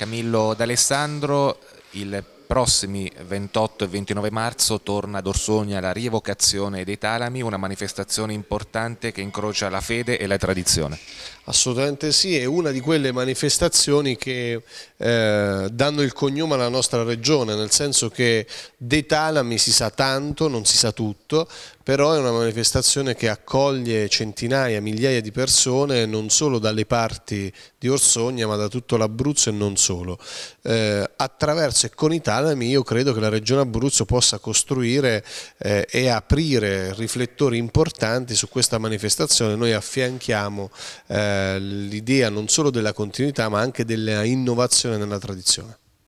Camillo D'Alessandro, il prossimi 28 e 29 marzo torna ad Orsogna la rievocazione dei Talami, una manifestazione importante che incrocia la fede e la tradizione. Assolutamente sì, è una di quelle manifestazioni che eh, danno il cognome alla nostra regione, nel senso che dei Talami si sa tanto, non si sa tutto, però è una manifestazione che accoglie centinaia, migliaia di persone non solo dalle parti di Orsogna ma da tutto l'Abruzzo e non solo, eh, attraverso e con i Talami Alami, io credo che la Regione Abruzzo possa costruire eh, e aprire riflettori importanti su questa manifestazione. Noi affianchiamo eh, l'idea non solo della continuità ma anche dell'innovazione nella tradizione.